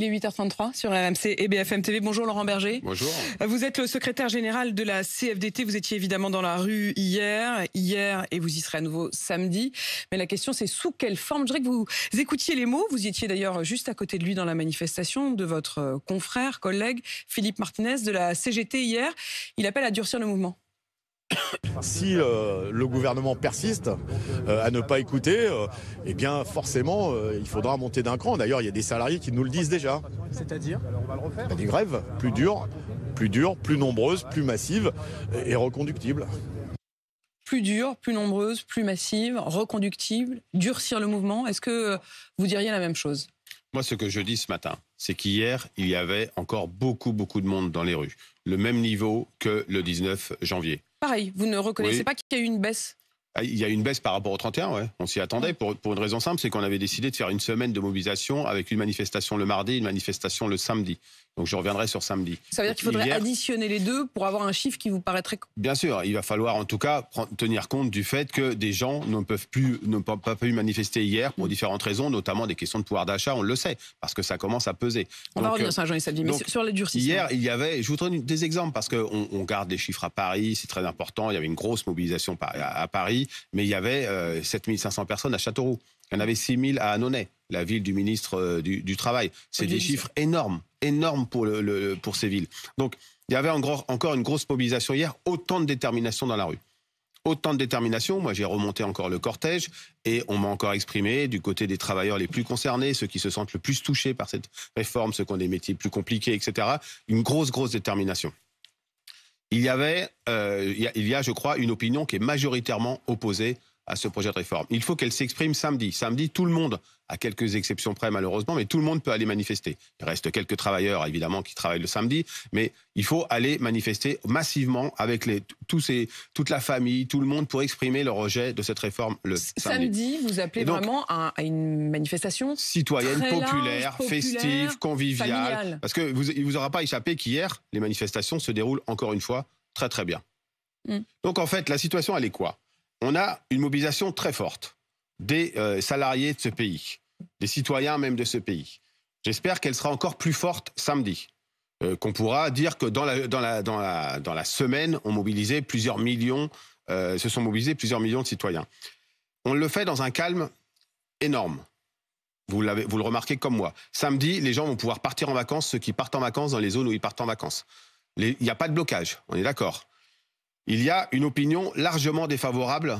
Il est 8h33 sur RMC et BFM TV. Bonjour Laurent Berger. Bonjour. Vous êtes le secrétaire général de la CFDT. Vous étiez évidemment dans la rue hier, hier et vous y serez à nouveau samedi. Mais la question c'est sous quelle forme Je dirais que vous écoutiez les mots. Vous y étiez d'ailleurs juste à côté de lui dans la manifestation de votre euh, confrère, collègue Philippe Martinez de la CGT hier. Il appelle à durcir le mouvement. Si euh, le gouvernement persiste euh, à ne pas écouter, euh, eh bien forcément, il faudra monter d'un cran. D'ailleurs, il y a des salariés qui nous le disent déjà. C'est-à-dire Des grèves plus dures, plus dures, plus nombreuses, plus massives et reconductibles. Plus dures, plus nombreuses, plus massives, reconductibles, durcir le mouvement. Est-ce que vous diriez la même chose Moi, ce que je dis ce matin, c'est qu'hier, il y avait encore beaucoup, beaucoup de monde dans les rues. Le même niveau que le 19 janvier. Pareil, vous ne reconnaissez pas qu'il y a eu une baisse ah, il y a une baisse par rapport au 31, oui. on s'y attendait, pour, pour, une raison simple, c'est qu'on avait décidé de faire une semaine de mobilisation avec une manifestation le mardi une manifestation le samedi. Donc je reviendrai sur samedi. Ça veut dire qu'il faudrait additionner les deux pour avoir un chiffre qui vous paraîtrait. Bien sûr, il va falloir en tout cas tenir compte du fait que des gens ne peuvent plus, ne pas pu manifester hier pour mm. différentes raisons, notamment des questions de pouvoir d'achat, on le sait, parce que ça commence à peser. On va revenir euh, sur jean samedi, mais sur les durcissements. Hier, il y avait, je vous donne des exemples, parce qu'on on garde des chiffres à Paris, c'est très important, il y avait une grosse mobilisation à, Paris, mais il y avait 7500 euh, personnes à Châteauroux, il y en avait 6000 à Annonay la ville du ministre euh, du, Travail. C'est des chiffres énormes, énormes pour, pour ces villes. Donc, il y avait encore une grosse mobilisation hier, autant de détermination dans la rue. Autant de détermination, moi j'ai remonté encore le cortège et on m'a encore exprimé du côté des travailleurs les plus concernés, ceux qui se sentent le plus touchés par cette réforme, ceux qui ont des métiers plus compliqués, etc., une grosse, grosse détermination. Il y avait, euh, il y a, je crois, une opinion qui est majoritairement opposée à ce projet de réforme. Il faut qu'elle s'exprime samedi. Samedi, tout le monde, à quelques exceptions près malheureusement, mais tout le monde peut aller manifester. Il reste quelques travailleurs, évidemment, qui travaillent le samedi, mais il faut aller manifester massivement avec les, tous ces, toute la famille, tout le monde, pour exprimer le rejet de cette réforme le samedi. samedi vous appelez vraiment à, une manifestation citoyenne, populaire, festive, conviviale. Parce que vous, il ne vous aura pas échappé qu'hier, les manifestations se déroulent encore une fois très très bien. Mm. Donc en fait, la situation, elle est quoi on a une mobilisation très forte des euh, salariés de ce pays, des citoyens même de ce pays. J'espère qu'elle sera encore plus forte samedi. Euh, qu'on pourra dire que dans la, semaine, on mobilisait plusieurs millions, euh, se sont mobilisés plusieurs millions de citoyens. On le fait dans un calme énorme. Vous, vous le remarquez comme moi. Samedi, les gens vont pouvoir partir en vacances, ceux qui partent en vacances dans les zones où ils partent en vacances. Il n'y a pas de blocage, on est d'accord il y a une opinion largement défavorable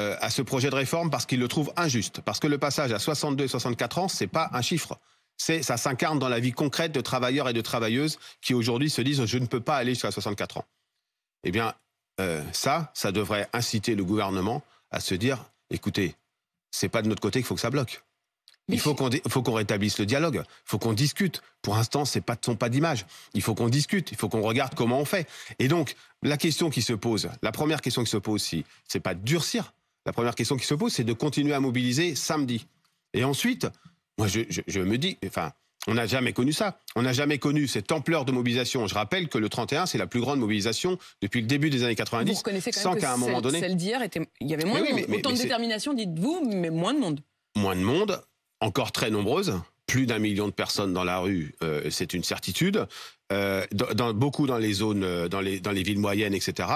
euh, à ce projet de réforme parce qu'il le trouve injuste. Parce que le passage à 62 et 64 ans, ce n'est pas un chiffre. C'est, ça s'incarne dans la vie concrète de travailleurs et de travailleuses qui aujourd'hui se disent je ne peux pas aller jusqu'à 64 ans. Eh bien, euh, ça, ça devrait inciter le gouvernement à se dire écoutez, c'est pas de notre côté qu'il faut que ça bloque. Il faut qu'on faut qu'on rétablisse le dialogue, il faut qu'on discute. Pour l'instant, c'est pas son pas d'image. Il faut qu'on discute, il faut qu'on regarde comment on fait. Et donc la question qui se pose, la première question qui se pose aussi, c'est pas de durcir. La première question qui se pose, c'est de continuer à mobiliser samedi. Et ensuite, moi je, me dis, enfin. On n'a jamais connu ça. On n'a jamais connu cette ampleur de mobilisation. Je rappelle que le 31, c'est la plus grande mobilisation depuis le début des années 90. Vous reconnaissez quand même sans qu'à un moment donné. Celle d'hier, il y avait moins de monde. Autant de détermination, dites-vous, mais moins de monde. Moins de monde, encore très nombreuses. Plus d'un million de personnes dans la rue, euh, c'est une certitude. Euh, dans, beaucoup dans les zones, euh, dans les, villes moyennes, etc.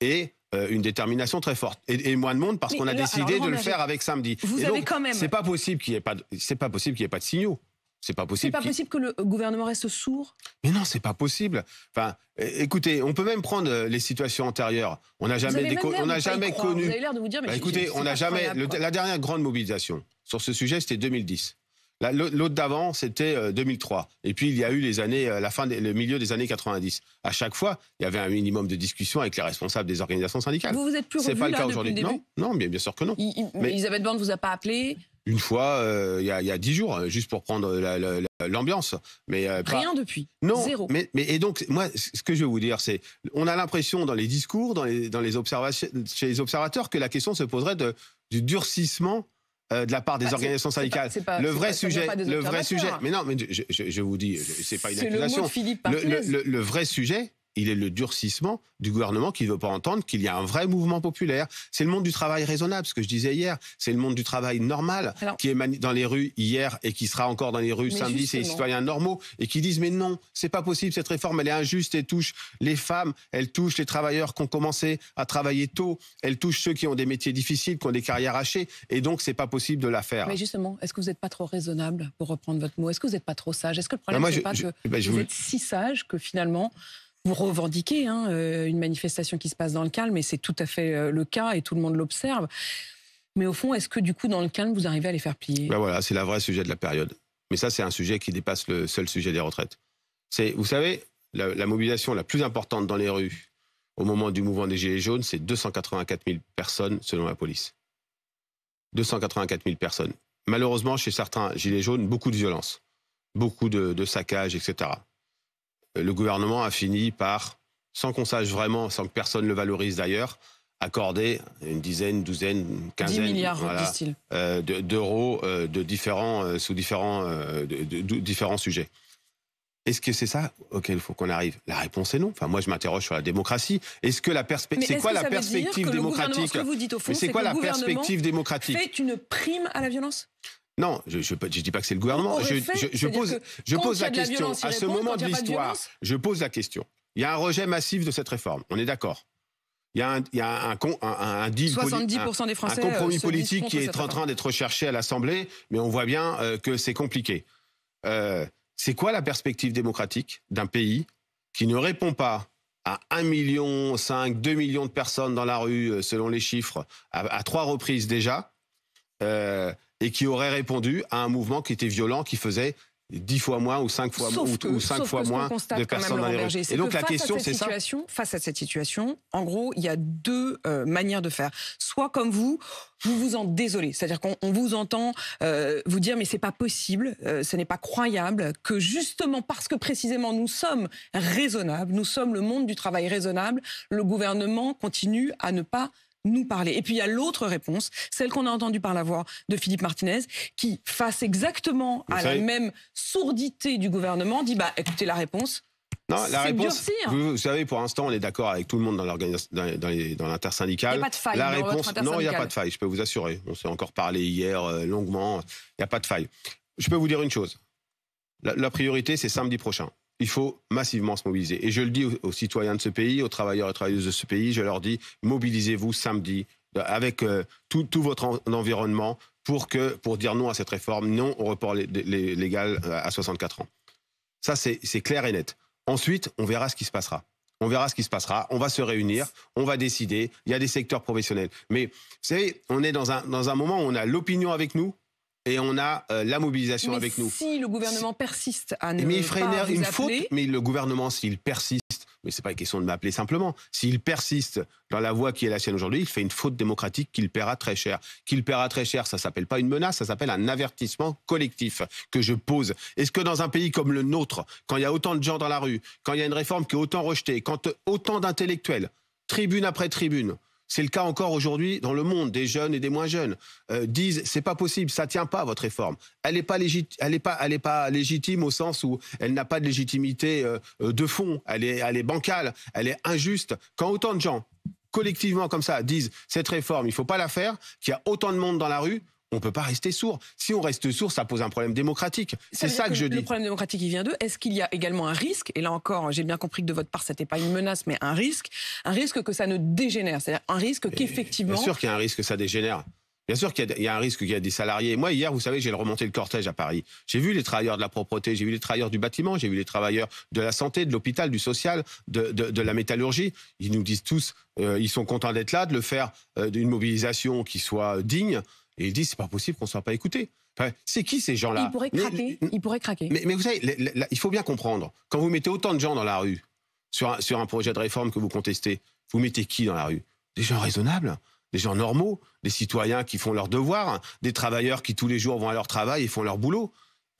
Et une détermination très forte et, moins de monde parce qu'on a décidé de le faire avec samedi. Vous et avez quand même. C'est pas possible qu'il n'y ait pas. C'est pas possible qu'il ait pas de signaux. C'est pas possible. C'est pas possible que le gouvernement reste sourd. Mais non, c'est pas possible. Enfin, écoutez, on peut même prendre les situations antérieures. On n'a jamais, on n'a jamais connu. Vous avez l'air de vous dire, bah, écoutez, on n'a jamais. la dernière grande mobilisation, sur ce sujet, c'était 2010. L'autre d'avant, c'était 2003. Euh, et puis, il y a eu les années, euh, la fin, le milieu des années 90. À chaque fois, il y avait un minimum de discussion avec les responsables des organisations syndicales. Vous vous êtes plus revu, pas le cas aujourd'hui. Non, bien, sûr que non. mais Elisabeth Borne vous a pas appelé Une fois, euh, il, y a, dix jours, juste pour prendre l'ambiance. mais rien depuis. Non. Zéro. Mais, mais, et donc, moi, ce que je veux vous dire, c'est, on a l'impression dans les discours, dans les, dans les observations, chez les observateurs, que la question se poserait de, du durcissement euh, de la part des bah, organisations syndicales. le vrai sujet, le vrai sujet. Mais non, mais je, vous dis, c'est pas une accusation. Philippe le, vrai sujet, il est le durcissement du gouvernement qui ne veut pas entendre qu'il y a un vrai mouvement populaire. C'est le monde du travail raisonnable, ce que je disais hier. C'est le monde du travail normal qui est dans les rues hier et qui sera encore dans les rues samedi. C'est les citoyens normaux et qui disent mais non, c'est pas possible cette réforme, elle est injuste elle touche les femmes, elle touche les travailleurs qui ont commencé à travailler tôt, elle touche ceux qui ont des métiers difficiles, qui ont des carrières hachées et donc c'est pas possible de la faire. Mais justement, est-ce que vous n'êtes pas trop raisonnable pour reprendre votre mot Est-ce que vous n'êtes pas trop sage Est-ce que le ben, problème n'est pas que ben, vous êtes si sage que finalement vous revendiquez hein, euh, une manifestation qui se passe dans le calme, et c'est tout à fait euh, le cas, et tout le monde l'observe. Mais au fond, est-ce que du coup, dans le calme, vous arrivez à les faire plier ben Voilà, c'est le vrai sujet de la période. Mais ça, c'est un sujet qui dépasse le seul sujet des retraites. C'est, vous savez, la, mobilisation la plus importante dans les rues au moment du mouvement des Gilets jaunes, c'est 284 000 personnes selon la police. 284 000 personnes. Malheureusement, chez certains Gilets jaunes, beaucoup de violence, beaucoup de, de saccages, etc. Euh, le gouvernement a fini par, sans qu'on sache vraiment, sans que personne le valorise d'ailleurs, accorder une dizaine, douzaine, quinzaine milliards, euh, d'euros euh, de différents, sous différents, différents sujets. Est-ce que c'est ça auquel il faut qu'on arrive La réponse est non. Enfin, moi, je m'interroge sur la démocratie. Est-ce que la perspective, c'est quoi la perspective démocratique C'est quoi la perspective démocratique Fait une prime à la violence non, je ne dis pas que c'est le gouvernement. Je, pose, je pose la question. À ce moment de l'histoire, je pose la question. Il y a un rejet massif de cette réforme. On est d'accord. Il y a un, il 70% des Français un compromis euh, politique qui est en train d'être recherché à l'Assemblée, mais on voit bien euh, que c'est compliqué. Euh, c'est quoi la perspective démocratique d'un pays qui ne répond pas à 1,5 million, 5, 2 millions de personnes dans la rue, selon les chiffres, à, trois reprises déjà, et qui aurait répondu à un mouvement qui était violent, qui faisait dix fois moins ou cinq fois, ou cinq fois moins de personnes dans les rues. Et donc la question, c'est ça. Face à cette situation, en gros, il y a deux euh, manières de faire. Soit comme vous, vous vous en désolez, c'est-à-dire qu'on vous entend euh, vous dire mais c'est pas possible, euh, ce n'est pas croyable que justement parce que précisément nous sommes raisonnables, nous sommes le monde du travail raisonnable, le gouvernement continue à ne pas nous parler. Et puis il y a l'autre réponse, celle qu'on a entendue par la voix de Philippe Martinez, qui, face exactement à la même sourdité du gouvernement, dit bah écoutez la réponse. Non, la réponse. Hein. Vous, savez, pour l'instant, on est d'accord avec tout le monde dans l'intersyndicale. Il n'y a pas de faille. La dans réponse, non, il n'y a pas de faille. Je peux vous assurer. On s'est encore parlé hier euh, longuement. Il n'y a pas de faille. Je peux vous dire une chose. la priorité, c'est samedi prochain il faut massivement se mobiliser. Et je le dis aux, citoyens de ce pays, aux travailleurs et travailleuses de ce pays, je leur dis, mobilisez-vous samedi euh, avec euh, tout, votre environnement pour, que, pour dire non à cette réforme, non au report légal euh, à 64 ans. Ça, c'est clair et net. Ensuite, on verra ce qui se passera. On verra ce qui se passera. On va se réunir. On va décider. Il y a des secteurs professionnels. Mais vous savez, on est dans un, dans un moment où on a l'opinion avec nous, et on a euh, la mobilisation avec nous. Si le gouvernement persiste à ne mais une, faute, mais le gouvernement, s'il persiste, mais n'est pas une question de m'appeler simplement. S'il persiste dans la voie qui est la sienne aujourd'hui, il fait une faute démocratique qu'il paiera très cher. Qu'il paiera très cher, ça ne s'appelle pas une menace, ça s'appelle un avertissement collectif que je pose. Est-ce que dans un pays comme le nôtre, quand il y a autant de gens dans la rue, quand il y a une réforme qui est autant rejetée, quand autant d'intellectuels, tribune après tribune, c'est le cas encore aujourd'hui dans le monde, des jeunes et des moins jeunes euh, disent c'est pas possible, ça tient pas votre réforme. Elle n'est pas, elle pas, pas légitime au sens où elle n'a pas de légitimité euh, euh, de fond. Elle est, elle est bancale, elle est injuste. Quand autant de gens collectivement comme ça disent cette réforme, il faut pas la faire, qu'il y a autant de monde dans la rue, on peut pas rester sourd. Si on reste sourd, ça pose un problème démocratique. C'est ça que, je dis. Le problème démocratique, il vient d'eux. Est-ce qu'il y a également un risque Et là encore, j'ai bien compris que de votre part, n'était pas une menace, mais un risque, un risque que ça ne dégénère, c'est-à-dire un risque qu'effectivement. Bien sûr qu'il y a un risque que ça dégénère. Bien sûr qu'il y, a un risque qu'il y a des salariés. Moi, hier, vous savez, j'ai remonté le cortège à Paris. J'ai vu les travailleurs de la propreté, j'ai vu les travailleurs du bâtiment, j'ai vu les travailleurs de la santé, de l'hôpital, du social, de, la métallurgie. Ils nous disent tous, euh, ils sont contents d'être là, de le faire d'une euh, mobilisation qui soit digne, et ils disent, c'est pas possible qu'on soit pas écouté. c'est qui ces gens-là Ils pourraient craquer. Mais, ils pourraient craquer. Mais, vous savez, il faut bien comprendre, quand vous mettez autant de gens dans la rue sur sur un projet de réforme que vous contestez, vous mettez qui dans la rue Des gens raisonnables des gens normaux, des citoyens qui font leur devoir, des travailleurs qui tous les jours vont à leur travail et font leur boulot.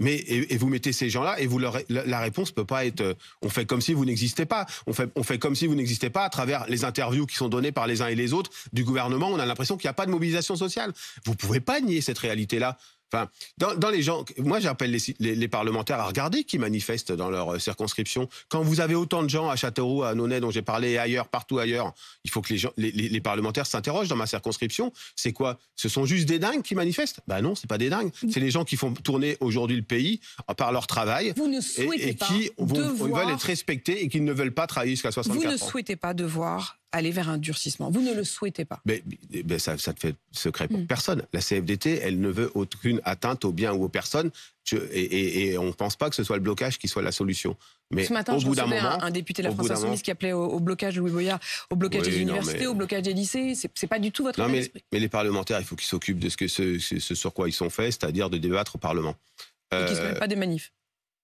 Mais et, vous mettez ces gens-là et vous leur, la, réponse peut pas être. Euh, on fait comme si vous n'existez pas. On fait, on fait comme si vous n'existez pas à travers les interviews qui sont données par les uns et les autres du gouvernement. On a l'impression qu'il n'y a pas de mobilisation sociale. Vous pouvez pas nier cette réalité-là. Enfin, dans, les gens, moi j'appelle les, parlementaires à regarder qui manifestent dans leur euh, circonscription. Quand vous avez autant de gens à Châteauroux, à Nonnet, dont j'ai parlé ailleurs, partout ailleurs, il faut que les, gens, les, parlementaires s'interrogent. Dans ma circonscription, c'est quoi Ce sont juste des dingues qui manifestent Ben non, c'est pas des dingues. C'est les gens qui font tourner aujourd'hui le pays euh, par leur travail vous ne souhaitez et, et qui veulent être respectés et qui ne veulent pas travailler jusqu'à 64 ans. Vous ne souhaitez pas devoir aller vers un durcissement. Vous ne le souhaitez pas. Mais, ça, ça ne fait secret pour hmm. personne. La CFDT, elle ne veut aucune atteinte aux biens ou aux personnes. et, on ne pense pas que ce soit le blocage qui soit la solution. Mais ce matin, au je bout un, député de la France Insoumise qui appelait au, blocage Louis Boyard, au blocage des universités, au blocage des lycées. C'est, n'est pas du tout votre non, mais, mais, les parlementaires, il faut qu'ils s'occupent de ce, que, ce, sur quoi ils sont faits, c'est-à-dire de débattre au Parlement. Et qu'ils ne se mettent euh, pas des manifs.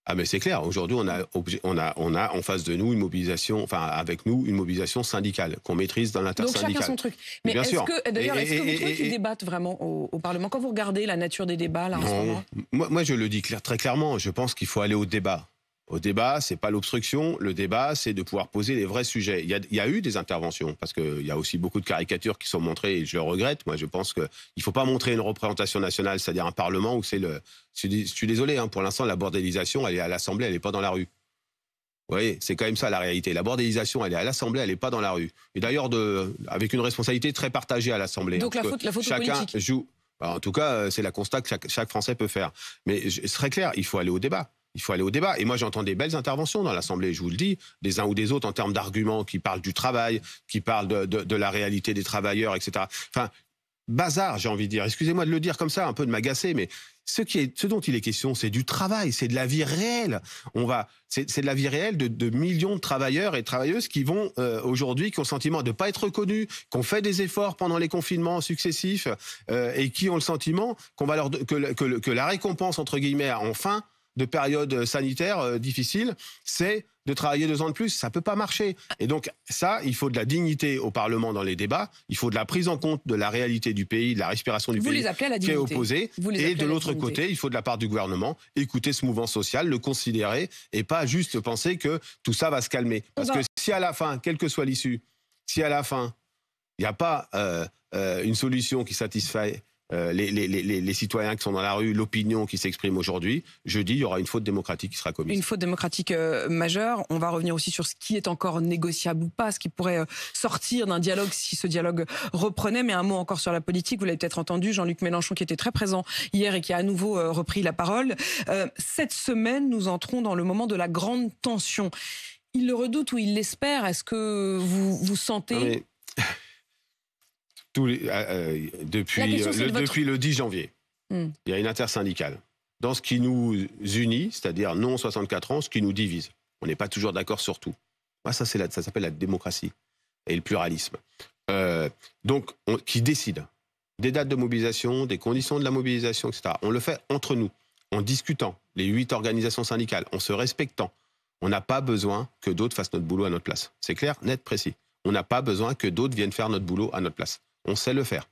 Ah mais c'est clair, aujourd'hui on a, on, a, on a en face de nous une mobilisation, enfin avec nous une mobilisation syndicale qu'on maîtrise dans l'intersyndicale. Donc chacun son truc. Mais est-ce que, d'ailleurs, est-ce que vous trouvez qu'ils débattent vraiment au, Parlement Quand vous regardez la nature des débats là en ce moment Moi, moi je le dis clair, très clairement, je pense qu'il faut aller au débat. Au débat, c'est pas l'obstruction. Le débat, c'est de pouvoir poser les vrais sujets. Il y a, eu des interventions parce qu'il y a aussi beaucoup de caricatures qui sont montrées et je le regrette. Moi, je pense qu'il ne faut pas montrer une représentation nationale, c'est-à-dire un parlement où c'est le. Je suis désolé, hein, pour l'instant, la bordélisation, elle est à l'Assemblée, elle n'est pas dans la rue. Vous voyez, c'est quand même ça la réalité. La bordélisation, elle est à l'Assemblée, elle n'est pas dans la rue. Et d'ailleurs, avec une responsabilité très partagée à l'Assemblée. Donc hein, la faute, la faute chacun politique. joue. Bah, en tout cas, c'est la constat que chaque, chaque Français peut faire. Mais ce serait clair, il faut aller au débat. Il faut aller au débat. Et moi, j'entends des belles interventions dans l'Assemblée, je vous le dis, des uns ou des autres en termes d'arguments qui parlent du travail, qui parlent de, la réalité des travailleurs, etc. Enfin, bazar, j'ai envie de dire. Excusez-moi de le dire comme ça, un peu de m'agacer, mais ce, qui est, ce dont il est question, c'est du travail, c'est de la vie réelle. On va, c'est de la vie réelle de, millions de travailleurs et de travailleuses qui vont euh, aujourd'hui, qui ont le sentiment de ne pas être reconnus, ont fait des efforts pendant les confinements successifs euh, et qui ont le sentiment qu'on va leur, que, que, la récompense entre guillemets enfin de période sanitaire euh, difficile, c'est de travailler deux ans de plus. Ça peut pas marcher. Et donc ça, il faut de la dignité au Parlement dans les débats. Il faut de la prise en compte de la réalité du pays, de la respiration du Vous les appelez la qui est opposée. et de l'autre côté, il faut de la part du gouvernement écouter ce mouvement social, le considérer et pas juste penser que tout ça va se calmer. Eh Parce que ben si à la fin, quelle que soit l'issue, si à la fin il n'y a pas euh, euh, une solution qui satisfait euh, les, citoyens qui sont dans la rue, l'opinion qui s'exprime aujourd'hui, je dis il y aura une faute démocratique qui sera commise. Une faute démocratique euh, majeure. On va revenir aussi sur ce qui est encore négociable ou pas, ce qui pourrait euh, sortir d'un dialogue si ce dialogue reprenait. Mais un mot encore sur la politique. Vous l'avez peut-être entendu, Jean-Luc Mélenchon qui était très présent hier et qui a à nouveau repris la parole. cette semaine, nous entrons dans le moment de la grande tension. Il le redoute ou il l'espère Est-ce que vous, vous sentez depuis, le, depuis le 10 janvier. Hmm. Il y a une intersyndicale. Dans ce qui nous unit, c'est-à-dire non 64 ans, ce qui nous divise. On n'est pas toujours d'accord sur tout. Ah, ça, ça s'appelle la démocratie et le pluralisme. Euh, donc, qui décide des dates de mobilisation, des conditions de la mobilisation, etc. On le fait entre nous, en discutant, les huit organisations syndicales, en se respectant. On n'a pas besoin que d'autres fassent notre boulot à notre place. C'est clair, net, précis. On n'a pas besoin que d'autres viennent faire notre boulot à notre place on sait le faire.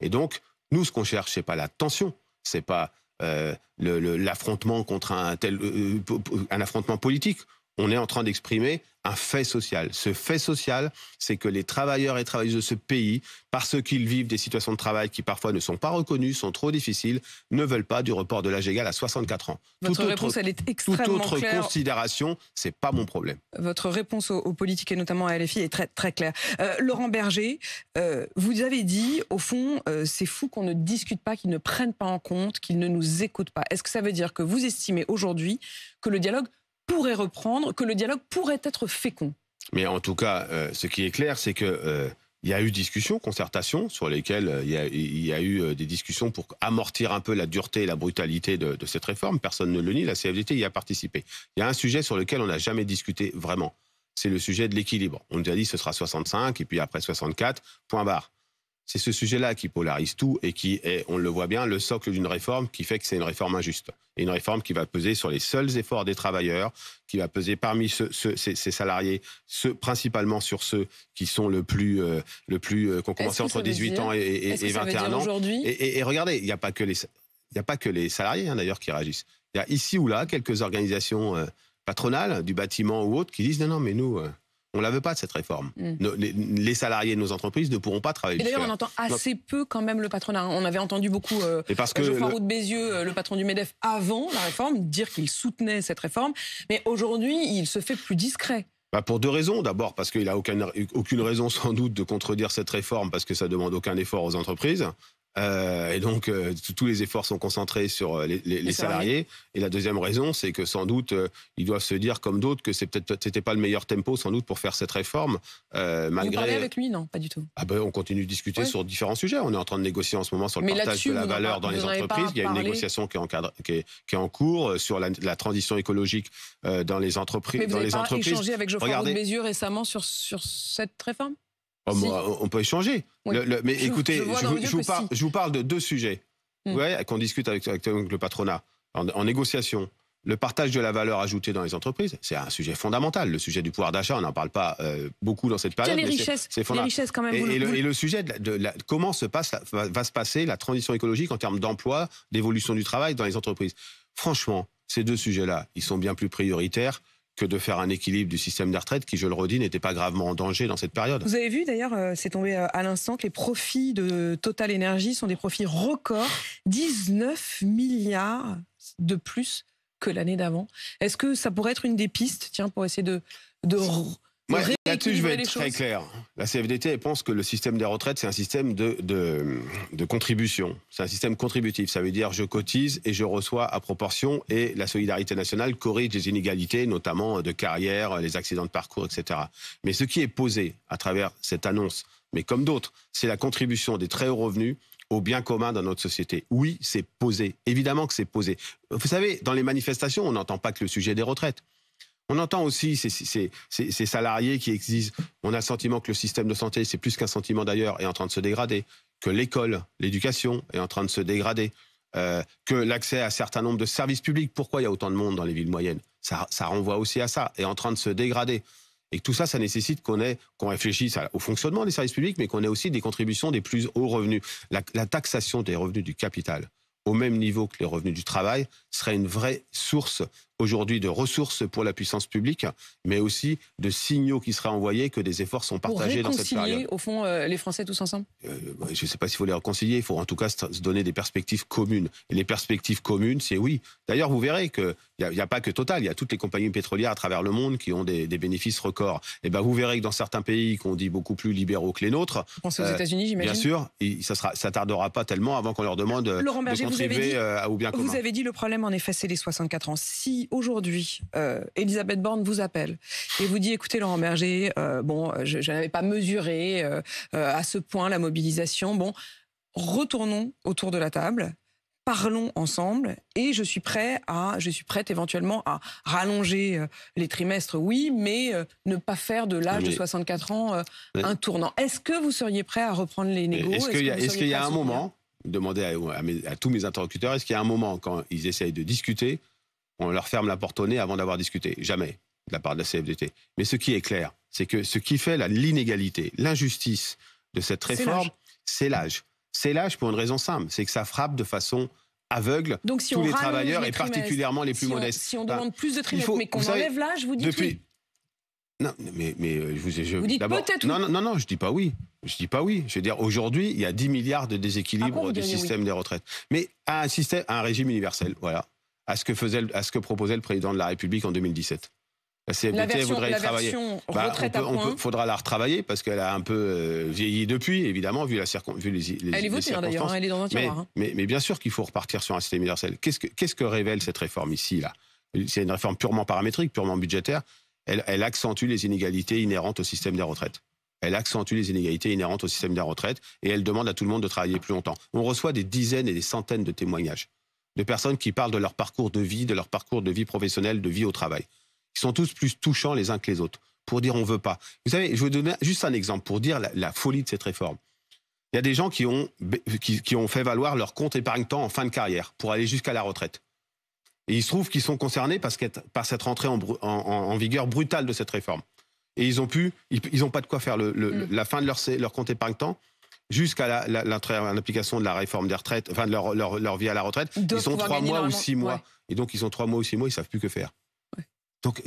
Et donc, nous, ce qu'on cherche, c'est pas la tension, c'est pas euh, l'affrontement contre un tel, euh, euh, un affrontement politique on est en train d'exprimer un fait social. Ce fait social, c'est que les travailleurs et travailleuses de ce pays, parce qu'ils vivent des situations de travail qui parfois ne sont pas reconnues, sont trop difficiles, ne veulent pas du report de l'âge égal à 64 ans. Votre réponse, elle est extrêmement toute autre considération, c'est pas mon problème. Votre réponse aux, politiques et notamment à LFI est très très claire. Euh, Laurent Berger, euh, vous avez dit, au fond, euh, c'est fou qu'on ne discute pas, qu'ils ne prennent pas en compte, qu'ils ne nous écoutent pas. Est-ce que ça veut dire que vous estimez aujourd'hui que le dialogue pourrait reprendre, que le dialogue pourrait être fécond. Mais en tout cas, euh, ce qui est clair, c'est que euh, il y a eu discussion, concertation, sur lesquelles euh, il y a, eu des discussions pour amortir un peu la dureté et la brutalité de, cette réforme. Personne ne le nie, la CFDT y a participé. Il y a un sujet sur lequel on n'a jamais discuté vraiment. C'est le sujet de l'équilibre. On nous a dit ce sera 65 et puis après 64, point barre. C'est ce sujet-là qui polarise tout et qui est, on le voit bien, le socle d'une réforme qui fait que c'est une réforme injuste. une réforme qui va peser sur les seuls efforts des travailleurs, qui va peser parmi ces, salariés, principalement sur ceux qui sont le plus, euh, le plus euh, qu'on commence entre 18 ans et, 21 ans. Et, et, regardez, il n'y a pas que les, il a pas que les salariés hein, d'ailleurs qui réagissent. Il y a ici ou là quelques organisations euh, patronales du bâtiment ou autres qui disent non, non, mais nous. On la veut pas, cette réforme. Mm. les, salariés de nos entreprises ne pourront pas travailler. d'ailleurs, on entend assez peu quand même le patronat. Hein. On avait entendu beaucoup euh, parce que Geoffroy le... Roux de Bézieux, euh, le patron du MEDEF, avant la réforme, dire qu'il soutenait cette réforme. Mais aujourd'hui, il se fait plus discret. Bah, pour deux raisons. D'abord, parce qu'il n'a aucune, aucune raison sans doute de contredire cette réforme, parce que ça demande aucun effort aux entreprises. Euh, et donc, euh, tous les efforts sont concentrés sur euh, les, salariés. Et la deuxième raison, c'est que sans doute, ils doivent se dire, comme d'autres, que c'est peut-être pas le meilleur tempo, sans doute, pour faire cette réforme. malgré. Vous parlez avec lui, non Pas du tout. Ah ben, on continue de discuter sur différents sujets. On est en train de négocier en ce moment sur le partage de la valeur dans les entreprises. Il y a une négociation qui est, en, qui est, en cours sur la, transition écologique dans les entreprises. Mais vous dans avez les entreprises. échangé avec Geoffroy Regardez... récemment sur cette réforme Oh, on peut échanger. mais écoutez, je, vous, parle, de deux sujets hmm. qu'on discute avec, le patronat en, négociation. Le partage de la valeur ajoutée dans les entreprises, c'est un sujet fondamental. Le sujet du pouvoir d'achat, on n'en parle pas euh, beaucoup dans cette période. Les richesses, les richesses, quand même. Et, le, sujet de, comment se passe, va, va, se passer la transition écologique en termes d'emploi, d'évolution du travail dans les entreprises. Franchement, ces deux sujets-là, ils sont bien plus prioritaires que de faire un équilibre du système des retraite qui, je le redis, n'était pas gravement en danger dans cette période. Vous avez vu d'ailleurs, euh, c'est tombé euh, à l'instant, que les profits de Total Energy sont des profits records, 19 milliards de plus que l'année d'avant. Est-ce que ça pourrait être une des pistes, tiens, pour essayer de, de moi, là-dessus, je vais être très clair. La CFDT pense que le système des retraites, c'est un système de, de, de contribution. C'est un système contributif. Ça veut dire je cotise et je reçois à proportion. Et la solidarité nationale corrige les inégalités, notamment euh, de carrière, les accidents de parcours, etc. Mais ce qui est posé à travers cette annonce, mais comme d'autres, c'est la contribution des très hauts revenus au bien commun dans notre société. Oui, c'est posé. Évidemment que c'est posé. Vous savez, dans les manifestations, on n'entend pas que le sujet des retraites. On entend aussi ces, salariés qui exigent, On a le sentiment que le système de santé, c'est plus qu'un sentiment d'ailleurs, est en train de se dégrader, que l'école, l'éducation est en train de se dégrader, euh, que l'accès à un certain nombre de services publics, pourquoi il y a autant de monde dans les villes moyennes ça, renvoie aussi à ça, est en train de se dégrader. Et tout ça, ça nécessite qu'on qu'on réfléchisse au fonctionnement des services publics, mais qu'on ait aussi des contributions des plus hauts revenus. La, la, taxation des revenus du capital au même niveau que les revenus du travail serait une vraie source aujourd'hui de ressources pour la puissance publique, mais aussi de signaux qui seraient envoyés que des efforts sont partagés dans cette période. au fond, euh, les Français tous ensemble euh, bah, Je ne sais pas s'il faut les réconcilier, il faut en tout cas se donner des perspectives communes. Et les perspectives communes, c'est oui. D'ailleurs, vous verrez qu'il n'y a, a, pas que Total, il y a toutes les compagnies pétrolières à travers le monde qui ont des, bénéfices records. Et eh ben, vous verrez que dans certains pays qu'on dit beaucoup plus libéraux que les nôtres... Pensez aux euh, États-Unis, j'imagine Bien sûr, ça ne tardera pas tellement avant qu'on leur demande de contribuer à, ou bien Vous avez dit le problème, en effet, c'est les 64 ans. Si aujourd'hui euh, Elisabeth Borne vous appelle et vous dit écoutez Laurent Berger, euh, bon, euh, je, n'avais pas mesuré à ce point la mobilisation, bon, retournons autour de la table, parlons ensemble et je suis prêt à je suis prête éventuellement à rallonger les trimestres oui mais ne pas faire de l'âge de 64 ans un tournant. Est-ce que vous seriez prêt à reprendre les négociations Est-ce qu'il y a, un moment demander à, à, tous mes interlocuteurs est-ce qu'il y a un moment quand ils essayent de discuter on leur ferme la porte au nez avant d'avoir discuté. Jamais de la part de la CFDT. Mais ce qui est clair, c'est que ce qui fait l'inégalité, l'injustice de cette réforme, c'est l'âge. C'est l'âge pour une raison simple, c'est que ça frappe de façon aveugle tous les travailleurs et particulièrement les plus modestes. si on demande plus de trimestres, faut, mais qu'on enlève l'âge, vous dites depuis, oui. Non, mais, euh, je vous, je, vous dites peut-être non, non, non, je dis pas oui. Je dis pas oui. Je veux dire, aujourd'hui, il y a 10 milliards de ah déséquilibres du système des retraites. Mais à un système, à un régime universel, voilà à ce que faisait, à ce que proposait le président de la République en 2017. La CFDT voudrait y travailler. Bah, on, faudra la retravailler parce qu'elle a un peu euh, vieilli depuis, évidemment, vu, la vu les, les, Elle est votée, hein, d'ailleurs, hein, elle est dans un tiroir. Hein. Mais, bien sûr qu'il faut repartir sur un système universel. Qu'est-ce que, que révèle cette réforme ici, là C'est une réforme purement paramétrique, purement budgétaire. Elle, elle accentue les inégalités inhérentes au système des retraites. Elle accentue les inégalités inhérentes au système des retraites et elle demande à tout le monde de travailler plus longtemps. On reçoit des dizaines et des centaines de témoignages de personnes qui parlent de leur parcours de vie, de leur parcours de vie professionnelle, de vie au travail. Ils sont tous plus touchants les uns que les autres pour dire on veut pas. Vous savez, je vais donner juste un exemple pour dire la, folie de cette réforme. Il y a des gens qui ont, qui, ont fait valoir leur compte épargne-temps en fin de carrière pour aller jusqu'à la retraite. Et il se trouve qu'ils sont concernés parce par cette rentrée en, vigueur brutale de cette réforme. Et ils ont pu, ils n'ont pas de quoi faire mm. la fin de leur, leur compte épargne-temps jusqu'à l'application de la réforme des retraites, enfin de leur, vie à la retraite, ils ont trois mois ou six mois. Et donc, ils ont trois mois ou six mois, ils savent plus que faire. Donc,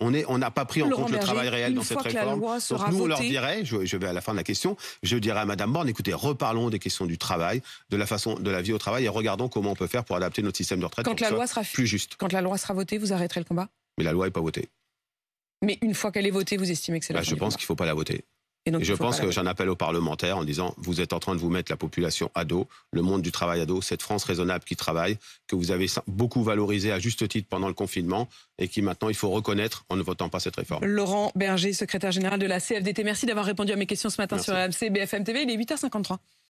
on n'a pas pris en compte le travail réel dans cette réforme. Donc, nous, on leur dirait, je, vais à la fin de la question, je dirais à Madame Borne, écoutez, reparlons des questions du travail, de la façon, de la vie au travail, et regardons comment on peut faire pour adapter notre système de retraite quand la loi sera plus juste. Quand la loi sera votée, vous arrêterez le combat Mais la loi n'est pas votée. Mais une fois qu'elle est votée, vous estimez que c'est la bah, Je pense qu'il ne faut pas la voter. Et je pense que j'en appelle aux parlementaires en disant vous êtes en train de vous mettre la population à dos, le monde du travail à dos, cette France raisonnable qui travaille, que vous avez beaucoup valorisé à juste titre pendant le confinement et qui maintenant il faut reconnaître en ne votant pas cette réforme. Laurent Berger, secrétaire général de la CFDT, merci d'avoir répondu à mes questions ce matin sur AMC BFM TV. Il est 8h53.